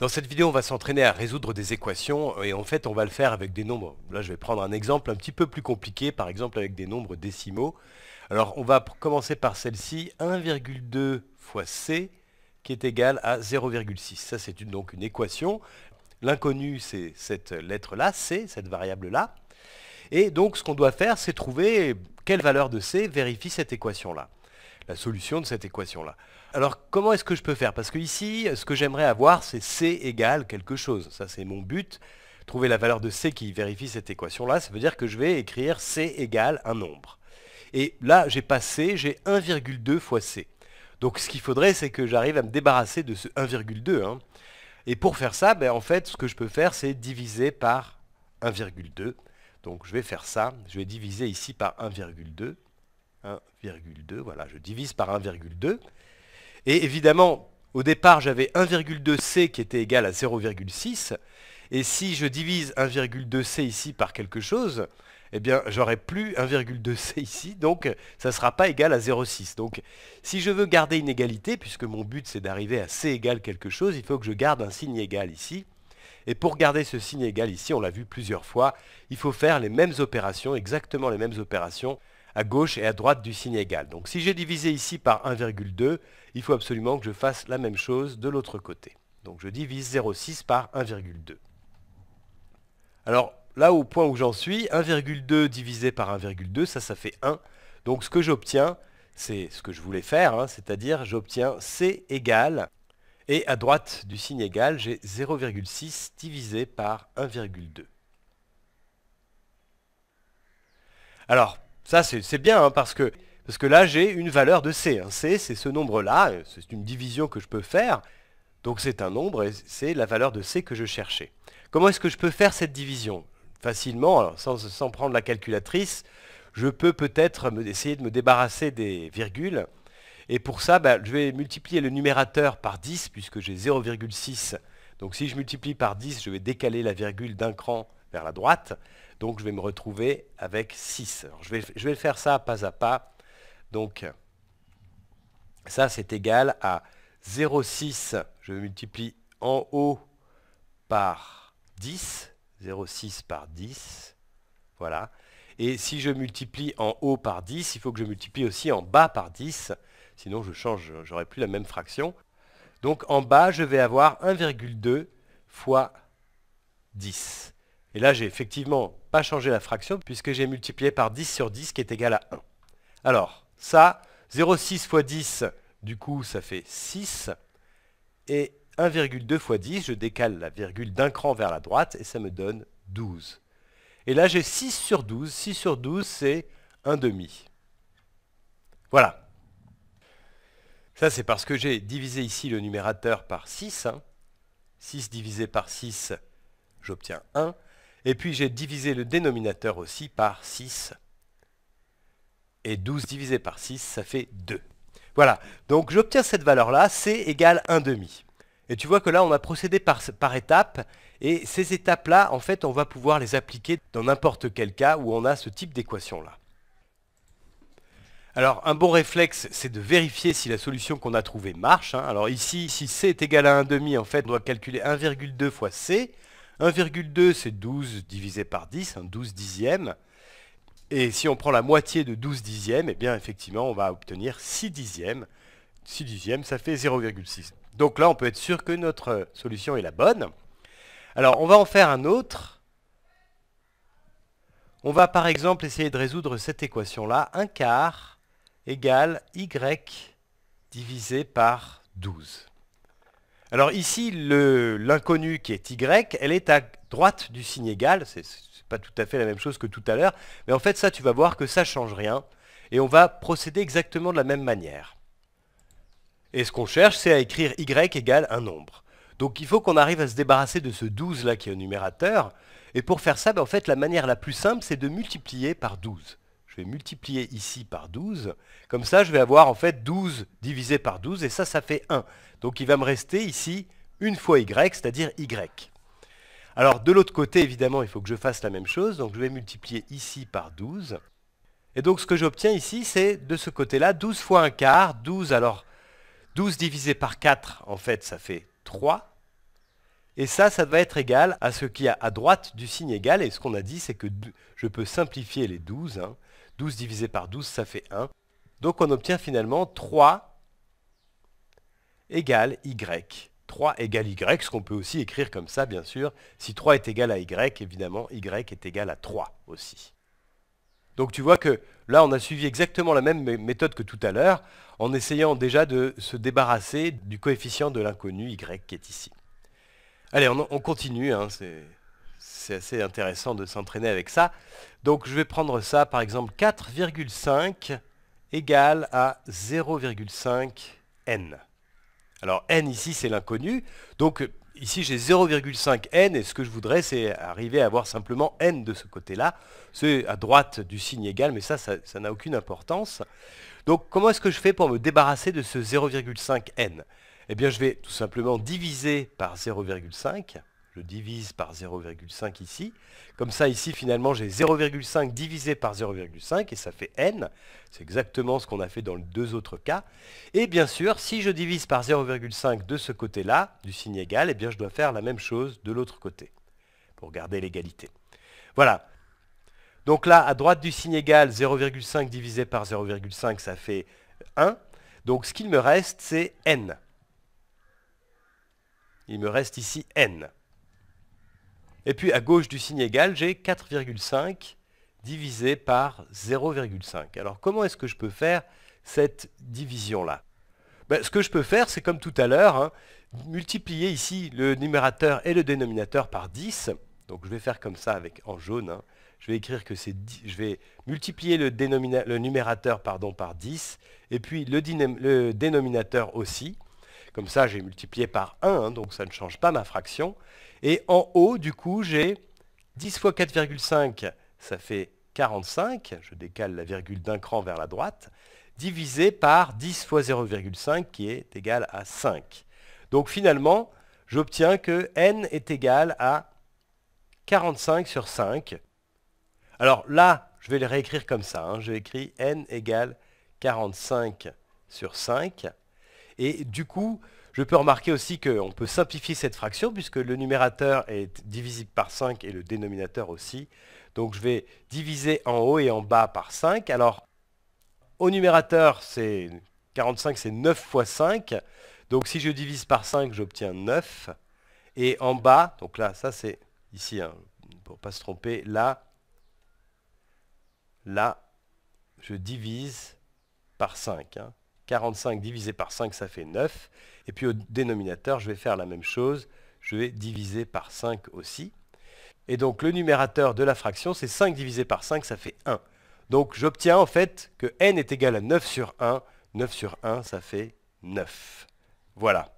Dans cette vidéo, on va s'entraîner à résoudre des équations euh, et en fait, on va le faire avec des nombres. Là, je vais prendre un exemple un petit peu plus compliqué, par exemple avec des nombres décimaux. Alors, on va commencer par celle-ci, 1,2 fois C, qui est égal à 0,6. Ça, c'est donc une équation. L'inconnu, c'est cette lettre-là, C, cette variable-là. Et donc, ce qu'on doit faire, c'est trouver quelle valeur de C vérifie cette équation-là la solution de cette équation-là. Alors comment est-ce que je peux faire Parce que ici, ce que j'aimerais avoir, c'est C égale quelque chose. Ça, c'est mon but. Trouver la valeur de C qui vérifie cette équation-là, ça veut dire que je vais écrire C égale un nombre. Et là, j'ai pas C, j'ai 1,2 fois C. Donc ce qu'il faudrait, c'est que j'arrive à me débarrasser de ce 1,2. Hein. Et pour faire ça, ben, en fait, ce que je peux faire, c'est diviser par 1,2. Donc je vais faire ça, je vais diviser ici par 1,2. 1,2. Voilà, je divise par 1,2. Et évidemment, au départ, j'avais 1,2C qui était égal à 0,6. Et si je divise 1,2C ici par quelque chose, eh bien, j'aurai plus 1,2C ici, donc ça ne sera pas égal à 0,6. Donc, si je veux garder une égalité, puisque mon but c'est d'arriver à C égale quelque chose, il faut que je garde un signe égal ici. Et pour garder ce signe égal ici, on l'a vu plusieurs fois, il faut faire les mêmes opérations, exactement les mêmes opérations à gauche et à droite du signe égal. Donc si j'ai divisé ici par 1,2, il faut absolument que je fasse la même chose de l'autre côté. Donc je divise 0,6 par 1,2. Alors là au point où j'en suis, 1,2 divisé par 1,2, ça ça fait 1. Donc ce que j'obtiens, c'est ce que je voulais faire, hein, c'est-à-dire j'obtiens C égal et à droite du signe égal, j'ai 0,6 divisé par 1,2. Alors, ça, c'est bien, hein, parce, que, parce que là, j'ai une valeur de C. C, c'est ce nombre-là, euh, c'est une division que je peux faire, donc c'est un nombre, et c'est la valeur de C que je cherchais. Comment est-ce que je peux faire cette division Facilement, sans, prendre la calculatrice, je peux peut-être essayer de me débarrasser des virgules, et pour ça, bah, je vais multiplier le numérateur par 10, puisque j'ai 0,6. Donc si je multiplie par 10, je vais décaler la virgule d'un cran vers la droite. Donc je vais me retrouver avec 6. je, vais, je faire ça pas à pas. Donc ça c'est égal à 0,6, je multiplie en haut par 10, 0,6 par 10, voilà. Et si je multiplie en haut par 10, il faut que je multiplie aussi en bas par 10, sinon je change, j'aurai plus la même fraction. Donc en bas, je vais avoir 1,2 fois 10. Et là, j'ai effectivement pas changé la fraction puisque j'ai multiplié par 10 sur 10 qui est égal à 1. Alors, ça, 0,6 fois 10, du coup, ça fait 6. Et 1,2 fois 10, je décale la virgule d'un cran vers la droite et ça me donne 12. Et là, j'ai 6 sur 12. 6 sur 12, c'est 1 demi. Voilà. Ça, c'est parce que j'ai divisé ici le numérateur par 6. 6 hein. divisé par 6, j'obtiens 1. Et puis j'ai divisé le dénominateur aussi par 6. Et 12 divisé par 6, ça fait 2. Voilà, donc j'obtiens cette valeur-là, C égale 1 demi. Et tu vois que là, on a procédé par, étapes, et ces étapes-là, en fait, on va pouvoir les appliquer dans n'importe quel cas où on a ce type d'équation-là. Alors, un bon réflexe, c'est de vérifier si la solution qu'on a trouvée marche. Hein. Alors ici, si C est égal à 1,5, en fait, on doit calculer 1,2 fois C. 1,2 c'est 12 divisé par 10, 12 hein, dixièmes. Et si on prend la moitié de 12 dixièmes, eh bien effectivement on va obtenir 6 dixièmes. 6 dixièmes ça fait 0,6. Donc là on peut être sûr que notre solution est la bonne. Alors on va en faire un autre. On va par exemple essayer de résoudre cette équation là. 1 quart égale y divisé par 12. Alors ici, l'inconnu qui est Y, elle est à droite du signe égal, c'est pas tout à fait la même chose que tout à l'heure, mais en fait ça tu vas voir que ça ne change rien, et on va procéder exactement de la même manière. Et ce qu'on cherche, c'est à écrire Y égale un nombre. Donc il faut qu'on arrive à se débarrasser de ce 12 là qui est au numérateur, et pour faire ça, ben, en fait la manière la plus simple, c'est de multiplier par 12 multiplier ici par 12. Comme ça, je vais avoir en fait 12 divisé par 12, et ça, ça fait 1. Donc il va me rester ici une fois y, c'est-à-dire y. Alors de l'autre côté, évidemment, il faut que je fasse la même chose. Donc je vais multiplier ici par 12. Et donc ce que j'obtiens ici, c'est de ce côté-là, 12 fois 1 quart, 12, alors 12 divisé par 4, en fait, ça fait 3. Et ça, ça va être égal à ce qu'il y a à droite du signe égal. Et ce qu'on a dit, c'est que je peux simplifier les 12. 12 divisé par 12, ça fait 1. Donc on obtient finalement 3 égale y. 3 égale y, ce qu'on peut aussi écrire comme ça, bien sûr. Si 3 est égal à y, évidemment, y est égal à 3 aussi. Donc tu vois que là, on a suivi exactement la même méthode que tout à l'heure, en essayant déjà de se débarrasser du coefficient de l'inconnu y qui est ici. Allez, on, continue. Hein, c'est assez intéressant de s'entraîner avec ça. Donc je vais prendre ça, par exemple 4,5 égale à 0,5 n. Alors n ici c'est l'inconnu, donc ici j'ai 0,5 n et ce que je voudrais c'est arriver à avoir simplement n de ce côté-là. C'est à droite du signe égal, mais ça, ça n'a aucune importance. Donc comment est-ce que je fais pour me débarrasser de ce 0,5 n Eh bien je vais tout simplement diviser par 0,5 divise par 0,5 ici. Comme ça, ici, finalement, j'ai 0,5 divisé par 0,5 et ça fait n. C'est exactement ce qu'on a fait dans les deux autres cas. Et bien sûr, si je divise par 0,5 de ce côté-là, du signe égal, eh bien, je dois faire la même chose de l'autre côté pour garder l'égalité. Voilà. Donc là, à droite du signe égal, 0,5 divisé par 0,5, ça fait 1. Donc ce qu'il me reste, c'est n. Il me reste ici n. Et puis à gauche du signe égal, j'ai 4,5 divisé par 0,5. Alors comment est-ce que je peux faire cette division-là ben, Ce que je peux faire, c'est comme tout à l'heure, hein, multiplier ici le numérateur et le dénominateur par 10. Donc je vais faire comme ça avec en jaune. Hein. Je vais écrire que c'est je vais multiplier le, numérateur pardon, par 10 et puis le, dénominateur aussi. Comme ça, j'ai multiplié par 1, hein, donc ça ne change pas ma fraction. Et en haut, du coup, j'ai 10 fois 4,5, ça fait 45, je décale la virgule d'un cran vers la droite, divisé par 10 fois 0,5 qui est égal à 5. Donc finalement, j'obtiens que n est égal à 45 sur 5. Alors là, je vais le réécrire comme ça. Hein. J'ai Je n égale 45 sur 5. Et du coup, je peux remarquer aussi qu'on peut simplifier cette fraction puisque le numérateur est divisible par 5 et le dénominateur aussi. Donc je vais diviser en haut et en bas par 5. Alors au numérateur, c'est 45, c'est 9 fois 5. Donc si je divise par 5, j'obtiens 9. Et en bas, donc là, ça c'est ici, hein, pour ne pas se tromper, là, là, je divise par 5. 45 divisé par 5, ça fait 9. Et puis au dénominateur, je vais faire la même chose. Je vais diviser par 5 aussi. Et donc le numérateur de la fraction, c'est 5 divisé par 5, ça fait 1. Donc j'obtiens en fait que n est égal à 9 sur 1. 9 sur 1, ça fait 9. Voilà.